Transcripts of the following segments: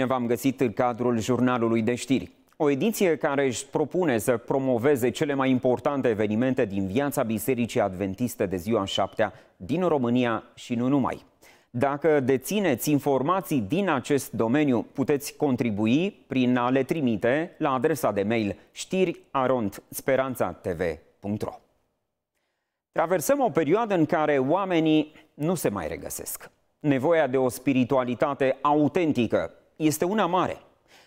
Bine v-am găsit în cadrul jurnalului de știri. O ediție care își propune să promoveze cele mai importante evenimente din viața Bisericii Adventiste de ziua 7 din România și nu numai. Dacă dețineți informații din acest domeniu, puteți contribui prin a le trimite la adresa de mail știriarond.speranța.tv.ro Traversăm o perioadă în care oamenii nu se mai regăsesc. Nevoia de o spiritualitate autentică este una mare.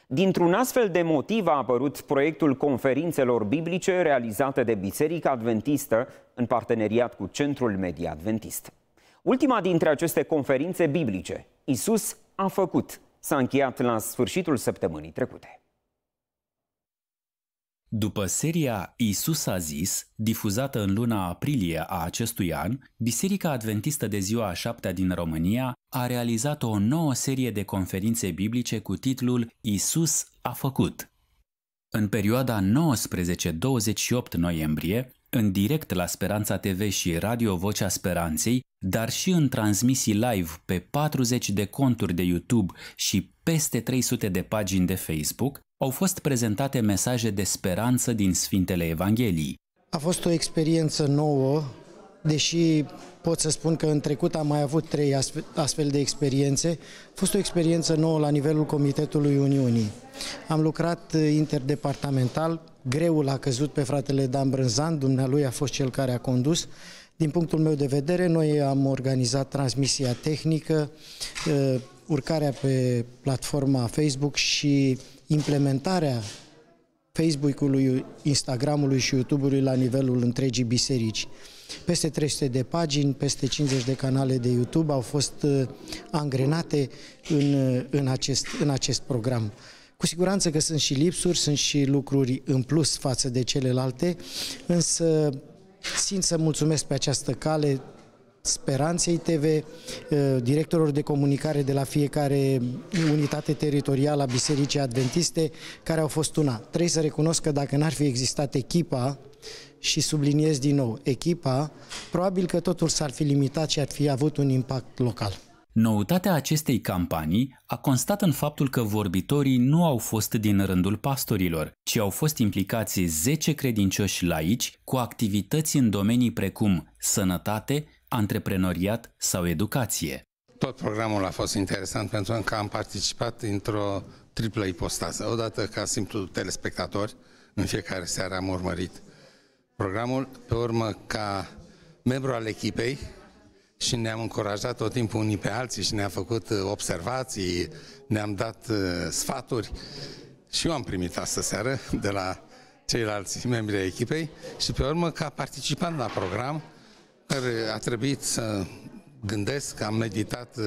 Dintr-un astfel de motiv a apărut proiectul conferințelor biblice realizate de Biserica Adventistă în parteneriat cu Centrul Media Adventist. Ultima dintre aceste conferințe biblice, Isus a făcut, s-a încheiat la sfârșitul săptămânii trecute. După seria Isus a zis, difuzată în luna aprilie a acestui an, Biserica Adventistă de ziua a șaptea din România a realizat o nouă serie de conferințe biblice cu titlul Isus a făcut. În perioada 19-28 noiembrie, în direct la Speranța TV și Radio Vocea Speranței, dar și în transmisii live pe 40 de conturi de YouTube și peste 300 de pagini de Facebook, au fost prezentate mesaje de speranță din Sfintele Evangheliei. A fost o experiență nouă, deși pot să spun că în trecut am mai avut trei astfel de experiențe, a fost o experiență nouă la nivelul Comitetului Uniunii. Am lucrat interdepartamental, greul a căzut pe fratele Dan Brânzan, dumnealui a fost cel care a condus. Din punctul meu de vedere, noi am organizat transmisia tehnică, uh, urcarea pe platforma Facebook și implementarea Facebook-ului, Instagram-ului și YouTube-ului la nivelul întregii biserici. Peste 300 de pagini, peste 50 de canale de YouTube au fost uh, angrenate în, uh, în, acest, în acest program. Cu siguranță că sunt și lipsuri, sunt și lucruri în plus față de celelalte, însă simt să mulțumesc pe această cale Speranței TV, eh, directorilor de comunicare de la fiecare unitate teritorială a Bisericii Adventiste, care au fost una. Trebuie să recunosc că dacă n-ar fi existat echipa, și subliniez din nou, echipa, probabil că totul s-ar fi limitat și ar fi avut un impact local. Noutatea acestei campanii a constat în faptul că vorbitorii nu au fost din rândul pastorilor, ci au fost implicați 10 credincioși laici cu activități în domenii precum sănătate, antreprenoriat sau educație. Tot programul a fost interesant pentru că am participat într-o triplă ipostază. Odată ca simplu telespectator, în fiecare seară am urmărit programul, pe urmă ca membru al echipei și ne-am încurajat tot timpul unii pe alții și ne-am făcut uh, observații, ne-am dat uh, sfaturi și eu am primit astă seară de la ceilalți membri ai echipei și pe urmă ca participant la program Uh, a trebuit să gândesc, am meditat uh,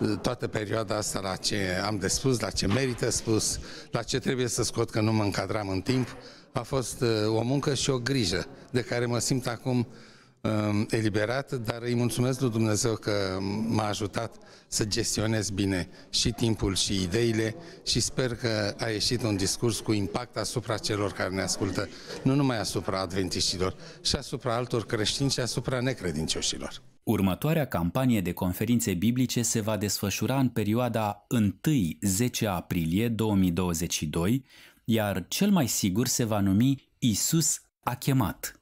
uh, toată perioada asta la ce am de spus, la ce merită spus, la ce trebuie să scot că nu mă încadram în timp. A fost o muncă și o grijă de care mă simt acum Ehm, eliberat, dar îi mulțumesc lui Dumnezeu că m-a ajutat să gestionez bine și timpul și ideile și sper că a ieșit un discurs cu impact asupra celor care ne ascultă, nu numai asupra adventiștilor, și asupra altor creștini și asupra necredincioșilor. Următoarea campanie de conferințe biblice se va desfășura în perioada 1-10 aprilie 2022, iar cel mai sigur se va numi Isus a chemat –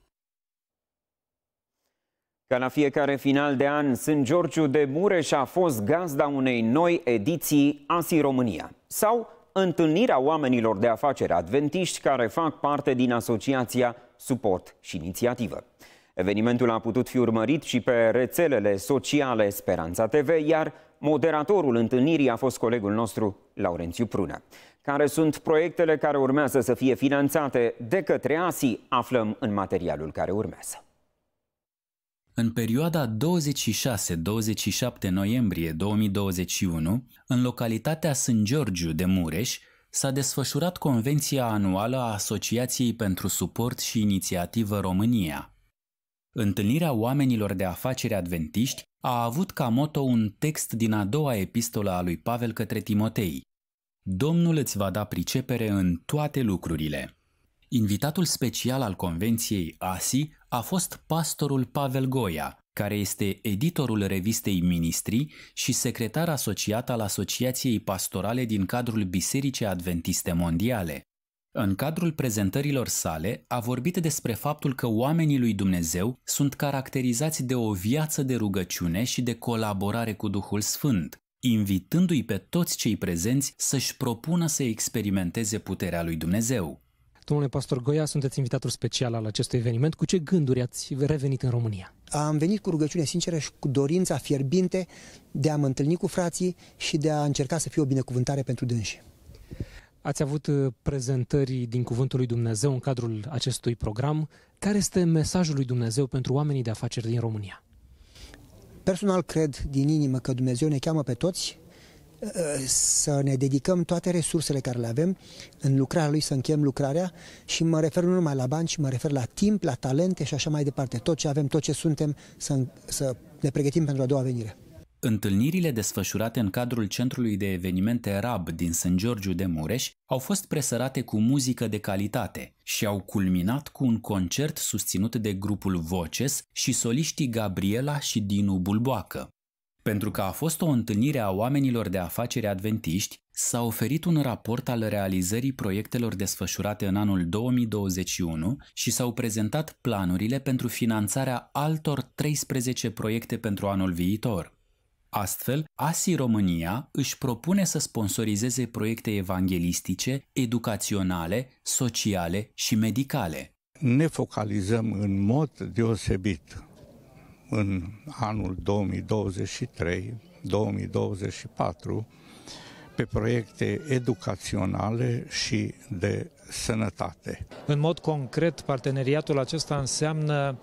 ca la fiecare final de an, Sunt Georgiu de Mureș a fost gazda unei noi ediții ASI România sau întâlnirea oamenilor de afaceri adventiști care fac parte din asociația Suport și Inițiativă. Evenimentul a putut fi urmărit și pe rețelele sociale Speranța TV, iar moderatorul întâlnirii a fost colegul nostru, Laurențiu Prună. Care sunt proiectele care urmează să fie finanțate de către ASI, aflăm în materialul care urmează. În perioada 26-27 noiembrie 2021, în localitatea Sân de Mureș, s-a desfășurat convenția anuală a Asociației pentru Suport și Inițiativă România. Întâlnirea oamenilor de afaceri adventiști a avut ca moto un text din a doua epistolă a lui Pavel către Timotei. Domnul îți va da pricepere în toate lucrurile. Invitatul special al convenției ASI a fost pastorul Pavel Goia, care este editorul revistei Ministrii și secretar asociat al Asociației Pastorale din cadrul Bisericii Adventiste Mondiale. În cadrul prezentărilor sale, a vorbit despre faptul că oamenii lui Dumnezeu sunt caracterizați de o viață de rugăciune și de colaborare cu Duhul Sfânt, invitându-i pe toți cei prezenți să-și propună să experimenteze puterea lui Dumnezeu. Domnule pastor Goia, sunteți invitatul special al acestui eveniment. Cu ce gânduri ați revenit în România? Am venit cu rugăciune sinceră și cu dorința fierbinte de a mă întâlni cu frații și de a încerca să fiu o binecuvântare pentru dânsi. Ați avut uh, prezentări din Cuvântul lui Dumnezeu în cadrul acestui program. Care este mesajul lui Dumnezeu pentru oamenii de afaceri din România? Personal cred din inimă că Dumnezeu ne cheamă pe toți să ne dedicăm toate resursele care le avem în lucrarea lui, să încheiem lucrarea și mă refer nu numai la bani, ci mă refer la timp, la talente și așa mai departe. Tot ce avem, tot ce suntem, să, să ne pregătim pentru a doua venire. Întâlnirile desfășurate în cadrul Centrului de Evenimente RAB din San George de Mureș au fost presărate cu muzică de calitate și au culminat cu un concert susținut de grupul Voces și soliștii Gabriela și Dinu Bulboacă. Pentru că a fost o întâlnire a oamenilor de afaceri adventiști, s-a oferit un raport al realizării proiectelor desfășurate în anul 2021 și s-au prezentat planurile pentru finanțarea altor 13 proiecte pentru anul viitor. Astfel, ASI România își propune să sponsorizeze proiecte evanghelistice, educaționale, sociale și medicale. Ne focalizăm în mod deosebit în anul 2023-2024 pe proiecte educaționale și de sănătate. În mod concret, parteneriatul acesta înseamnă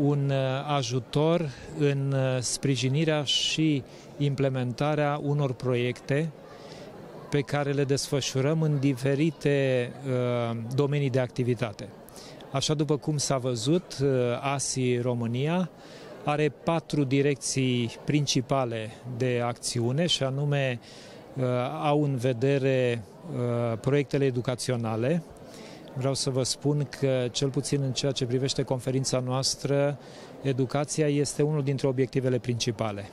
un uh, ajutor în uh, sprijinirea și implementarea unor proiecte pe care le desfășurăm în diferite uh, domenii de activitate. Așa după cum s-a văzut, ASI România are patru direcții principale de acțiune și anume uh, au în vedere uh, proiectele educaționale. Vreau să vă spun că, cel puțin în ceea ce privește conferința noastră, educația este unul dintre obiectivele principale.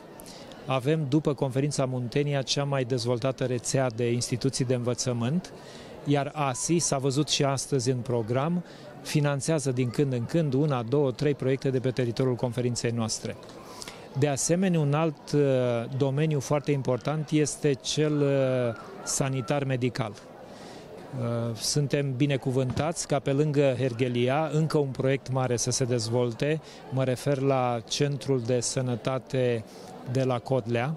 Avem, după conferința Muntenia, cea mai dezvoltată rețea de instituții de învățământ, iar ASI s-a văzut și astăzi în program, finanțează din când în când una, două, trei proiecte de pe teritoriul conferinței noastre. De asemenea, un alt uh, domeniu foarte important este cel uh, sanitar-medical. Uh, suntem binecuvântați ca pe lângă Hergelia încă un proiect mare să se dezvolte. Mă refer la Centrul de Sănătate de la Codlea,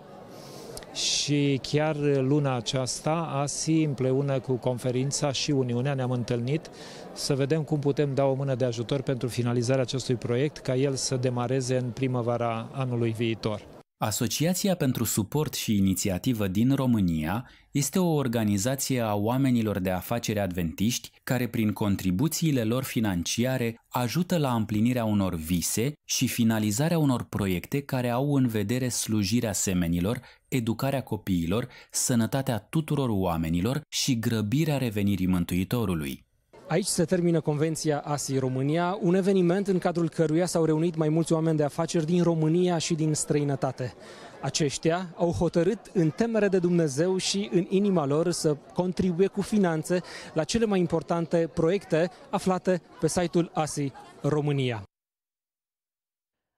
și chiar luna aceasta, ASI împreună cu conferința și Uniunea ne-am întâlnit să vedem cum putem da o mână de ajutor pentru finalizarea acestui proiect, ca el să demareze în primăvara anului viitor. Asociația pentru Suport și Inițiativă din România este o organizație a oamenilor de afaceri adventiști care, prin contribuțiile lor financiare, ajută la împlinirea unor vise și finalizarea unor proiecte care au în vedere slujirea semenilor, educarea copiilor, sănătatea tuturor oamenilor și grăbirea revenirii Mântuitorului. Aici se termină Convenția ASI România, un eveniment în cadrul căruia s-au reunit mai mulți oameni de afaceri din România și din străinătate. Aceștia au hotărât în temere de Dumnezeu și în inima lor să contribuie cu finanțe la cele mai importante proiecte aflate pe site-ul ASI România.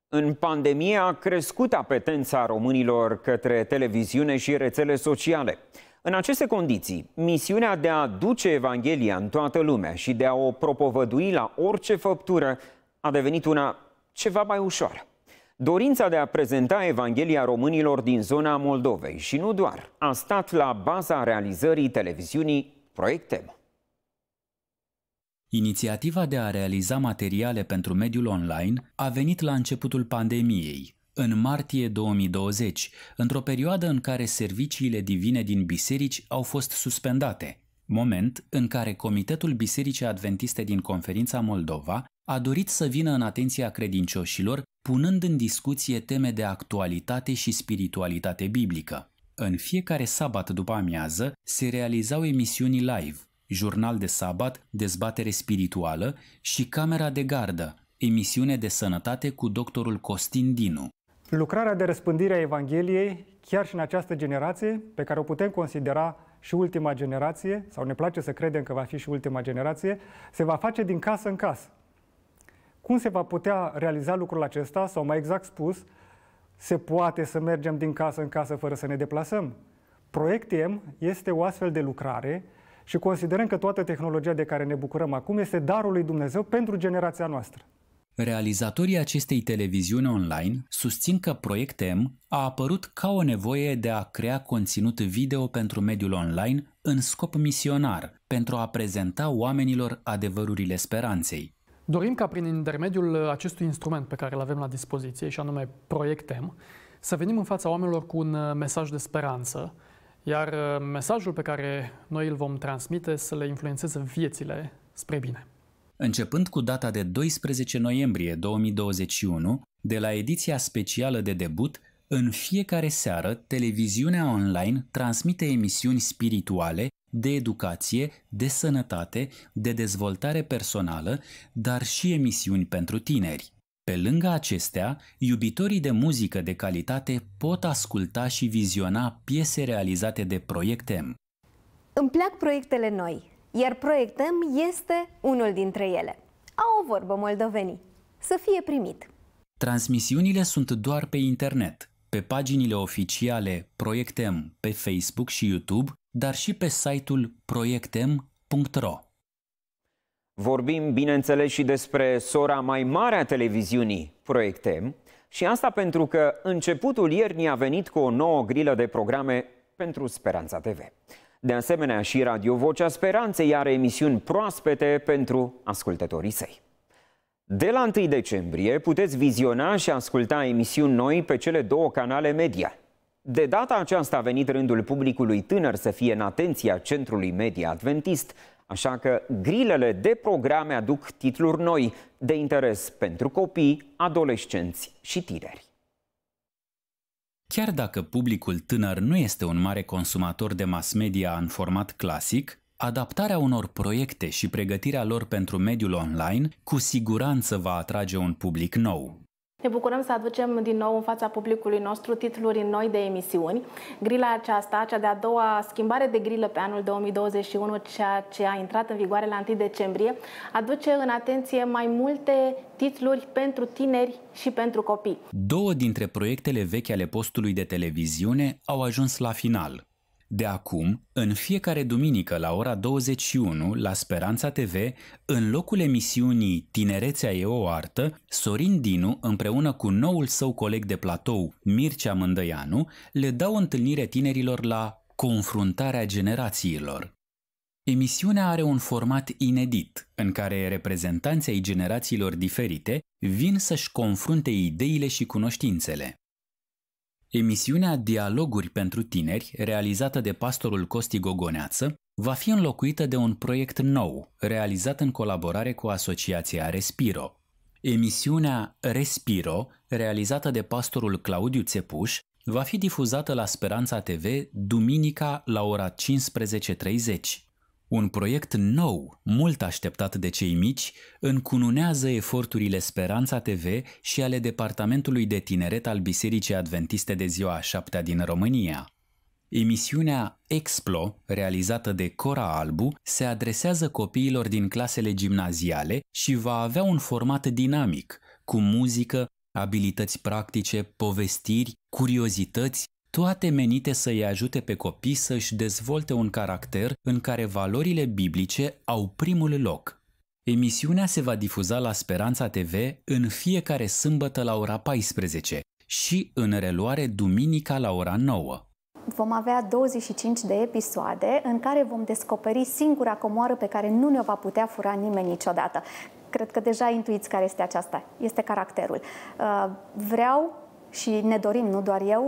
În pandemie a crescut apetența românilor către televiziune și rețele sociale. În aceste condiții, misiunea de a duce Evanghelia în toată lumea și de a o propovădui la orice făptură a devenit una ceva mai ușoară. Dorința de a prezenta Evanghelia românilor din zona Moldovei și nu doar, a stat la baza realizării televiziunii Proiectem. Inițiativa de a realiza materiale pentru mediul online a venit la începutul pandemiei, în martie 2020, într-o perioadă în care serviciile divine din biserici au fost suspendate, moment în care Comitetul Bisericii Adventiste din Conferința Moldova a dorit să vină în atenția credincioșilor, punând în discuție teme de actualitate și spiritualitate biblică. În fiecare sabat după amiază se realizau emisiuni live, jurnal de sabat, dezbatere spirituală și camera de gardă, emisiune de sănătate cu doctorul Costin Dinu. Lucrarea de răspândire a Evangheliei, chiar și în această generație, pe care o putem considera și ultima generație, sau ne place să credem că va fi și ultima generație, se va face din casă în casă. Cum se va putea realiza lucrul acesta, sau mai exact spus, se poate să mergem din casă în casă fără să ne deplasăm? Proiectiem este o astfel de lucrare și considerăm că toată tehnologia de care ne bucurăm acum este darul lui Dumnezeu pentru generația noastră. Realizatorii acestei televiziuni online susțin că Proiect M a apărut ca o nevoie de a crea conținut video pentru mediul online în scop misionar, pentru a prezenta oamenilor adevărurile speranței. Dorim ca prin intermediul acestui instrument pe care îl avem la dispoziție, și anume Proiect M, să venim în fața oamenilor cu un mesaj de speranță, iar mesajul pe care noi îl vom transmite să le influențeze viețile spre bine. Începând cu data de 12 noiembrie 2021, de la ediția specială de debut, în fiecare seară, televiziunea online transmite emisiuni spirituale, de educație, de sănătate, de dezvoltare personală, dar și emisiuni pentru tineri. Pe lângă acestea, iubitorii de muzică de calitate pot asculta și viziona piese realizate de Proiect M. Îmi plac proiectele noi, iar Proiectăm este unul dintre ele. Au o vorbă moldovenii. Să fie primit! Transmisiunile sunt doar pe internet, pe paginile oficiale Proiectem pe Facebook și YouTube, dar și pe site-ul proiectem.ro. Vorbim, bineînțeles, și despre sora mai mare a televiziunii, Proiectem, și asta pentru că începutul iernii a venit cu o nouă grilă de programe pentru Speranța TV. De asemenea, și Radio Vocea Speranței are emisiuni proaspete pentru ascultătorii săi. De la 1 decembrie puteți viziona și asculta emisiuni noi pe cele două canale media. De data aceasta a venit rândul publicului tânăr să fie în atenția Centrului Media Adventist, așa că grilele de programe aduc titluri noi de interes pentru copii, adolescenți și tineri. Chiar dacă publicul tânăr nu este un mare consumator de mass media în format clasic, adaptarea unor proiecte și pregătirea lor pentru mediul online cu siguranță va atrage un public nou. Ne bucurăm să aducem din nou în fața publicului nostru titluri noi de emisiuni. Grila aceasta, cea de-a doua schimbare de grilă pe anul 2021, ceea ce a intrat în vigoare la 1 decembrie, aduce în atenție mai multe titluri pentru tineri și pentru copii. Două dintre proiectele vechi ale postului de televiziune au ajuns la final. De acum, în fiecare duminică la ora 21 la Speranța TV, în locul emisiunii Tinerețea e o artă, Sorin Dinu împreună cu noul său coleg de platou, Mircea Mândăianu, le dau întâlnire tinerilor la Confruntarea generațiilor. Emisiunea are un format inedit, în care reprezentanții generațiilor diferite vin să-și confrunte ideile și cunoștințele. Emisiunea Dialoguri pentru tineri, realizată de pastorul Costi Gogoneață, va fi înlocuită de un proiect nou, realizat în colaborare cu Asociația Respiro. Emisiunea Respiro, realizată de pastorul Claudiu Țepuș, va fi difuzată la Speranța TV duminica la ora 15.30. Un proiect nou, mult așteptat de cei mici, încununează eforturile Speranța TV și ale Departamentului de Tineret al Bisericii Adventiste de ziua a șaptea din România. Emisiunea Explo, realizată de Cora Albu, se adresează copiilor din clasele gimnaziale și va avea un format dinamic, cu muzică, abilități practice, povestiri, curiozități, toate menite să-i ajute pe copii să-și dezvolte un caracter în care valorile biblice au primul loc. Emisiunea se va difuza la Speranța TV în fiecare sâmbătă la ora 14 și în reluare duminica la ora 9 vom avea 25 de episoade în care vom descoperi singura comoară pe care nu ne-o va putea fura nimeni niciodată. Cred că deja intuiți care este aceasta. Este caracterul. Uh, vreau și ne dorim, nu doar eu,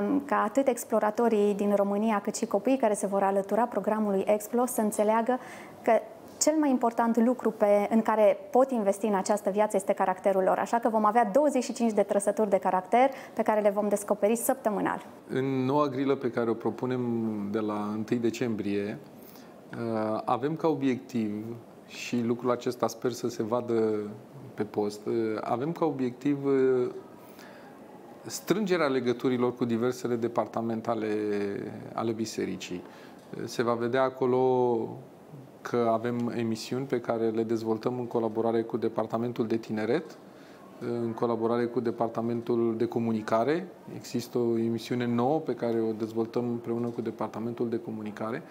um, ca atât exploratorii din România, cât și copiii care se vor alătura programului Explo să înțeleagă că cel mai important lucru pe, în care pot investi în această viață este caracterul lor. Așa că vom avea 25 de trăsături de caracter pe care le vom descoperi săptămânal. În noua grilă pe care o propunem de la 1 decembrie, uh, avem ca obiectiv și lucrul acesta sper să se vadă pe post, uh, avem ca obiectiv uh, strângerea legăturilor cu diversele departamente ale, ale bisericii. Se va vedea acolo că avem emisiuni pe care le dezvoltăm în colaborare cu Departamentul de Tineret, în colaborare cu Departamentul de Comunicare. Există o emisiune nouă pe care o dezvoltăm împreună cu Departamentul de Comunicare.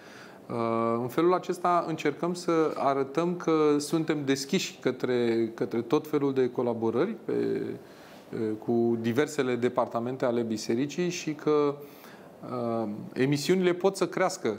În felul acesta încercăm să arătăm că suntem deschiși către, către tot felul de colaborări pe, Eh, cu diversele departamente ale bisericii și că eh, emisiunile pot să crească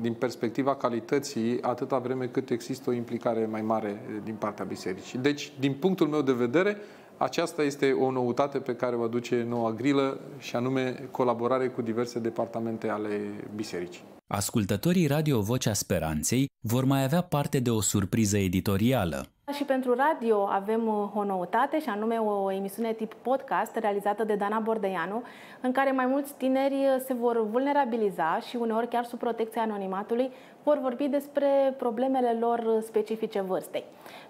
din perspectiva calității atâta vreme cât există o implicare mai mare eh, din partea bisericii. Deci, din punctul meu de vedere, aceasta este o noutate pe care o aduce noua grilă și anume colaborare cu diverse departamente ale bisericii. Ascultătorii Radio Vocea Speranței vor mai avea parte de o surpriză editorială. Și pentru radio avem uh, o noutate și anume o emisiune tip podcast realizată de Dana Bordeianu, în care mai mulți tineri uh, se vor vulnerabiliza și uneori chiar sub protecția anonimatului vor vorbi despre problemele lor uh, specifice vârstei.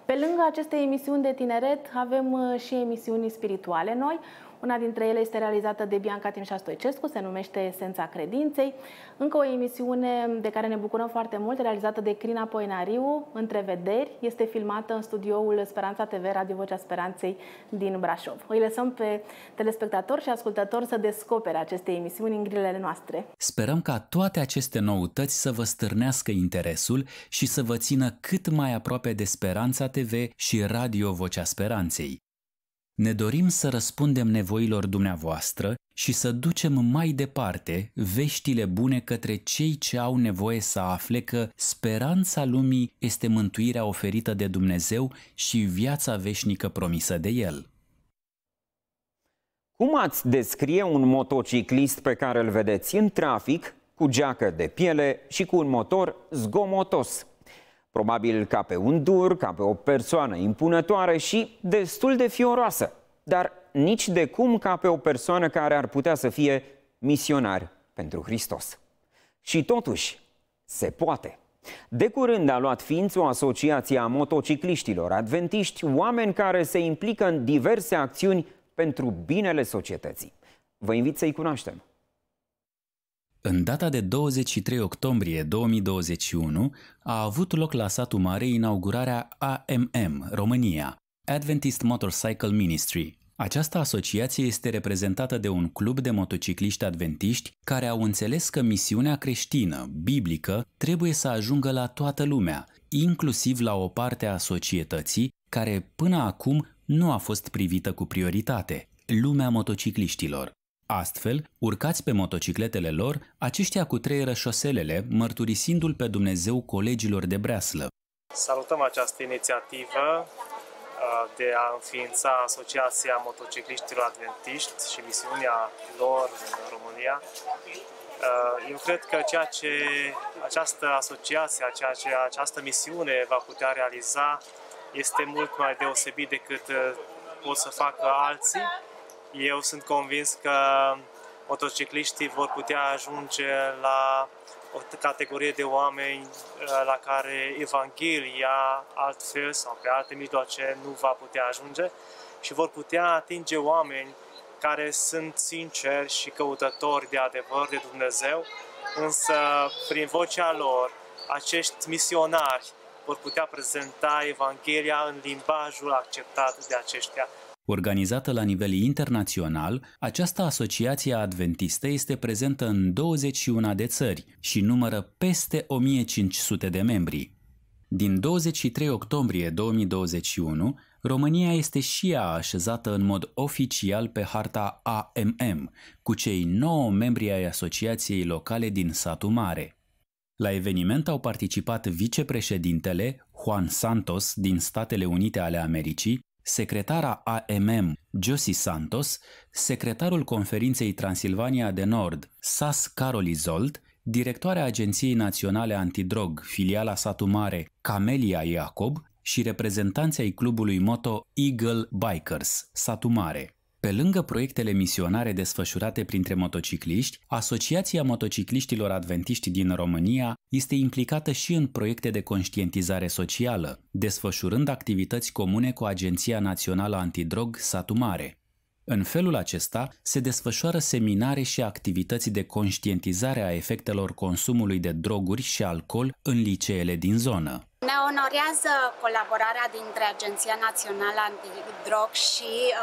Pe lângă aceste emisiuni de tineret avem și emisiuni spirituale noi, una dintre ele este realizată de Bianca Timșa Stoicescu, se numește Esența Credinței. Încă o emisiune de care ne bucurăm foarte mult, realizată de Crina Poenariu, Întrevederi, este filmată în studioul Speranța TV, Radio Vocea Speranței din Brașov. Îi lăsăm pe telespectator și ascultător să descopere aceste emisiuni în grilele noastre. Sperăm ca toate aceste noutăți să vă stârnească interesul și să vă țină cât mai aproape de Speranța TV și Radio Vocea Speranței. Ne dorim să răspundem nevoilor dumneavoastră și să ducem mai departe veștile bune către cei ce au nevoie să afle că speranța lumii este mântuirea oferită de Dumnezeu și viața veșnică promisă de El. Cum ați descrie un motociclist pe care îl vedeți în trafic, cu geacă de piele și cu un motor zgomotos? Probabil ca pe un dur, ca pe o persoană impunătoare și destul de fioroasă, dar nici de cum ca pe o persoană care ar putea să fie misionar pentru Hristos. Și totuși, se poate. De curând a luat ființă o asociație a motocicliștilor adventiști, oameni care se implică în diverse acțiuni pentru binele societății. Vă invit să-i cunoaștem. În data de 23 octombrie 2021 a avut loc la satul mare inaugurarea AMM România, Adventist Motorcycle Ministry. Această asociație este reprezentată de un club de motocicliști adventiști care au înțeles că misiunea creștină, biblică, trebuie să ajungă la toată lumea, inclusiv la o parte a societății care până acum nu a fost privită cu prioritate, lumea motocicliștilor. Astfel, urcați pe motocicletele lor, aceștia cu trei șoselele, mărturisindu-l pe Dumnezeu colegilor de breaslă. Salutăm această inițiativă de a înființa Asociația Motocicliștilor Adventiști și misiunea lor în România. Eu cred că ceea ce această asociație, ceea ce această misiune va putea realiza este mult mai deosebit decât pot să facă alții eu sunt convins că motocicliștii vor putea ajunge la o categorie de oameni uh, la care Evanghelia altfel sau pe alte mijloace nu va putea ajunge și vor putea atinge oameni care sunt sinceri și căutători de adevăr de Dumnezeu, însă prin vocea lor acești misionari vor putea prezenta Evanghelia în limbajul acceptat de aceștia. Organizată la nivel internațional, această asociație adventistă este prezentă în 21 de țări și numără peste 1500 de membri. Din 23 octombrie 2021, România este și ea așezată în mod oficial pe harta AMM, cu cei 9 membri ai asociației locale din satul mare. La eveniment au participat vicepreședintele Juan Santos din Statele Unite ale Americii, secretara AMM, Josie Santos, secretarul Conferinței Transilvania de Nord, Sas Carolizold, directoarea Agenției Naționale Antidrog, filiala Satu Mare, Camelia Iacob și reprezentanții ai clubului moto Eagle Bikers, Satu Mare. Pe lângă proiectele misionare desfășurate printre motocicliști, Asociația Motocicliștilor Adventiști din România este implicată și în proiecte de conștientizare socială, desfășurând activități comune cu Agenția Națională Antidrog Satu Mare. În felul acesta se desfășoară seminare și activități de conștientizare a efectelor consumului de droguri și alcool în liceele din zonă. Ne onorează colaborarea dintre Agenția Națională Antidrog și uh,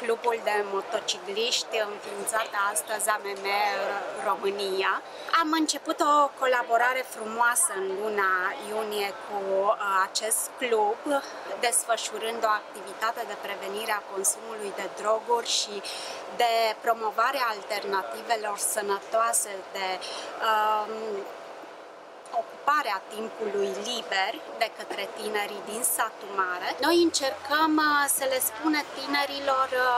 Clubul de Motocicliști înființat astăzi AMM România. Am început o colaborare frumoasă în luna iunie cu uh, acest club, desfășurând o activitate de prevenire a consumului de droguri și de promovare a alternativelor sănătoase de uh, ocuparea timpului liber de către tinerii din satul mare. Noi încercăm uh, să le spune tinerilor uh,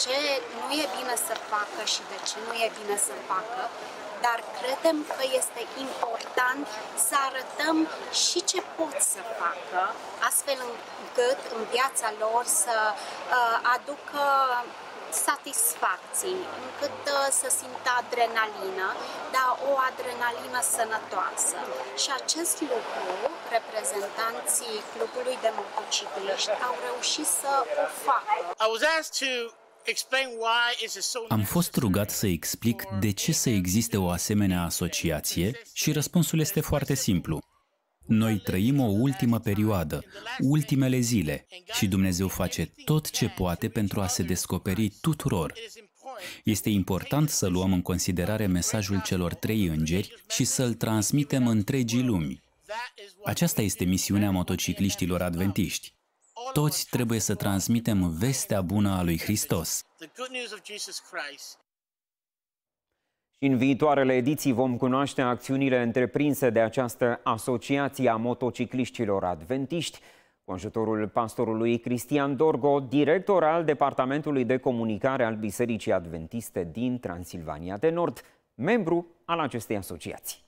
ce nu e bine să facă și de ce nu e bine să facă, dar credem că este important să arătăm și ce pot să facă, astfel încât în viața lor să uh, aducă satisfacții, încât uh, să simtă adrenalină, dar o adrenalină sănătoasă. Și acest lucru reprezentanții clubului de motocicliști au reușit să o facă. Am fost rugat să explic de ce să existe o asemenea asociație și răspunsul este foarte simplu. Noi trăim o ultimă perioadă, ultimele zile, și Dumnezeu face tot ce poate pentru a se descoperi tuturor. Este important să luăm în considerare mesajul celor trei îngeri și să-l transmitem întregii lumi. Aceasta este misiunea motocicliștilor adventiști. Toți trebuie să transmitem vestea bună a lui Hristos. În viitoarele ediții vom cunoaște acțiunile întreprinse de această Asociație a Motocicliștilor Adventiști, cu ajutorul pastorului Cristian Dorgo, director al Departamentului de Comunicare al Bisericii Adventiste din Transilvania de Nord, membru al acestei asociații.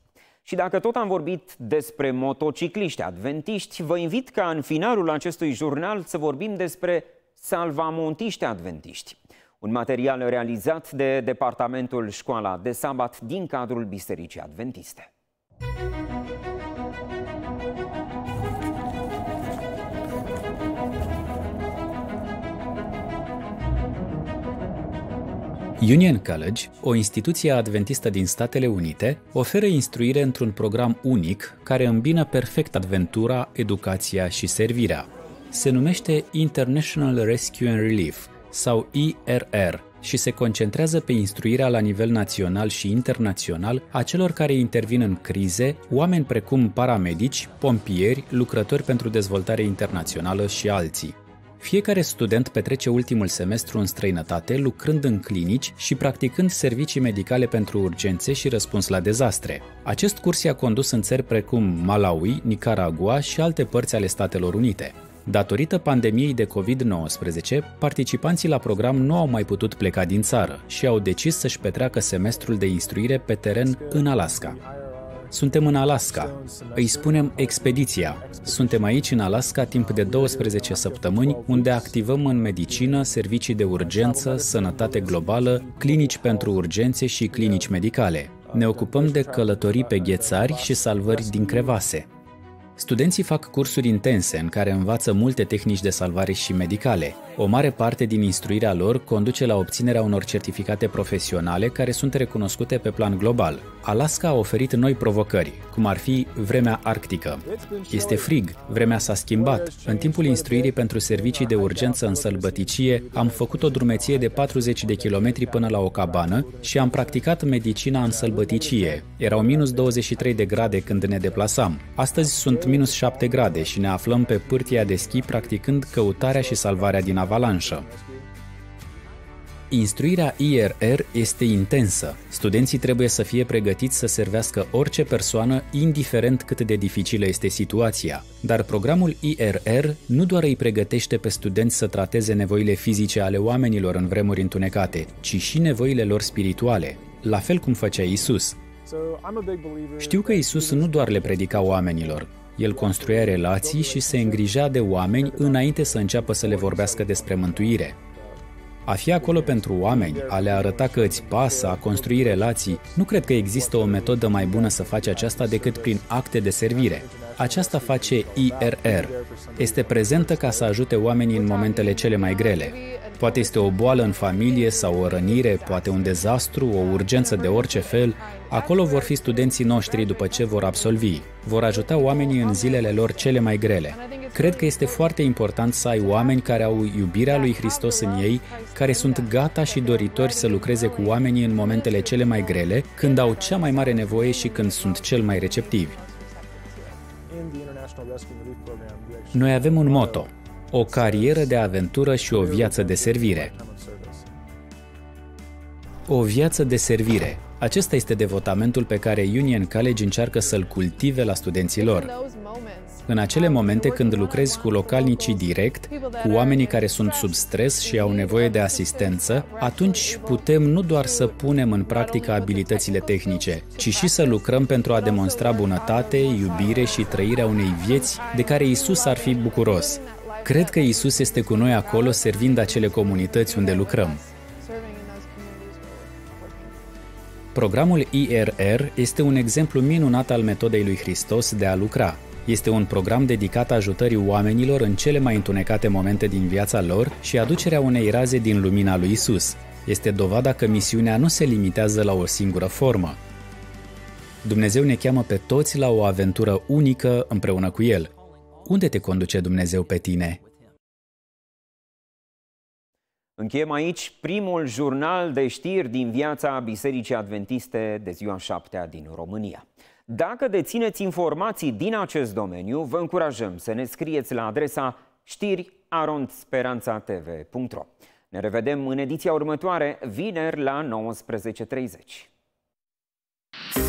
Și dacă tot am vorbit despre motocicliști adventiști, vă invit ca în finalul acestui jurnal să vorbim despre salvamontiști adventiști. Un material realizat de Departamentul Școala de Sabat din cadrul Bisericii Adventiste. Union College, o instituție adventistă din Statele Unite, oferă instruire într-un program unic care îmbină perfect adventura, educația și servirea. Se numește International Rescue and Relief, sau IRR și se concentrează pe instruirea la nivel național și internațional a celor care intervin în crize, oameni precum paramedici, pompieri, lucrători pentru dezvoltare internațională și alții. Fiecare student petrece ultimul semestru în străinătate, lucrând în clinici și practicând servicii medicale pentru urgențe și răspuns la dezastre. Acest curs i-a condus în țări precum Malawi, Nicaragua și alte părți ale Statelor Unite. Datorită pandemiei de COVID-19, participanții la program nu au mai putut pleca din țară și au decis să-și petreacă semestrul de instruire pe teren în Alaska. Suntem în Alaska. Îi spunem expediția. Suntem aici în Alaska timp de 12 săptămâni, unde activăm în medicină, servicii de urgență, sănătate globală, clinici pentru urgențe și clinici medicale. Ne ocupăm de călătorii pe ghețari și salvări din crevase. Studenții fac cursuri intense în care învață multe tehnici de salvare și medicale, o mare parte din instruirea lor conduce la obținerea unor certificate profesionale care sunt recunoscute pe plan global. Alaska a oferit noi provocări, cum ar fi vremea arctică. Este frig, vremea s-a schimbat. În timpul instruirii pentru servicii de urgență în sălbăticie, am făcut o drumeție de 40 de kilometri până la o cabană și am practicat medicina în sălbăticie. Erau minus 23 de grade când ne deplasam. Astăzi sunt minus 7 grade și ne aflăm pe pârtia de schi practicând căutarea și salvarea din avalanșă. Instruirea IRR este intensă. Studenții trebuie să fie pregătiți să servească orice persoană, indiferent cât de dificilă este situația. Dar programul IRR nu doar îi pregătește pe studenți să trateze nevoile fizice ale oamenilor în vremuri întunecate, ci și nevoile lor spirituale, la fel cum făcea Isus. Știu că Isus nu doar le predica oamenilor, el construia relații și se îngrija de oameni înainte să înceapă să le vorbească despre mântuire. A fi acolo pentru oameni, a le arăta că îți pasă, a construi relații, nu cred că există o metodă mai bună să faci aceasta decât prin acte de servire. Aceasta face IRR. Este prezentă ca să ajute oamenii în momentele cele mai grele. Poate este o boală în familie sau o rănire, poate un dezastru, o urgență de orice fel, acolo vor fi studenții noștri după ce vor absolvi. Vor ajuta oamenii în zilele lor cele mai grele. Cred că este foarte important să ai oameni care au iubirea lui Hristos în ei, care sunt gata și doritori să lucreze cu oamenii în momentele cele mai grele, când au cea mai mare nevoie și când sunt cel mai receptivi. Noi avem un moto, o carieră de aventură și o viață de servire. O viață de servire. Acesta este devotamentul pe care Union College încearcă să-l cultive la studenții lor. În acele momente când lucrezi cu localnicii direct, cu oamenii care sunt sub stres și au nevoie de asistență, atunci putem nu doar să punem în practică abilitățile tehnice, ci și să lucrăm pentru a demonstra bunătate, iubire și trăirea unei vieți de care Isus ar fi bucuros, Cred că Isus este cu noi acolo servind acele comunități unde lucrăm. Programul IRR este un exemplu minunat al metodei lui Hristos de a lucra. Este un program dedicat ajutării oamenilor în cele mai întunecate momente din viața lor și aducerea unei raze din lumina lui Isus. Este dovada că misiunea nu se limitează la o singură formă. Dumnezeu ne cheamă pe toți la o aventură unică împreună cu El. Unde te conduce Dumnezeu pe tine? Încheiem aici primul jurnal de știri din viața Bisericii Adventiste de ziua 7 din România. Dacă dețineți informații din acest domeniu, vă încurajăm să ne scrieți la adresa știri Ne revedem în ediția următoare, vineri la 19.30.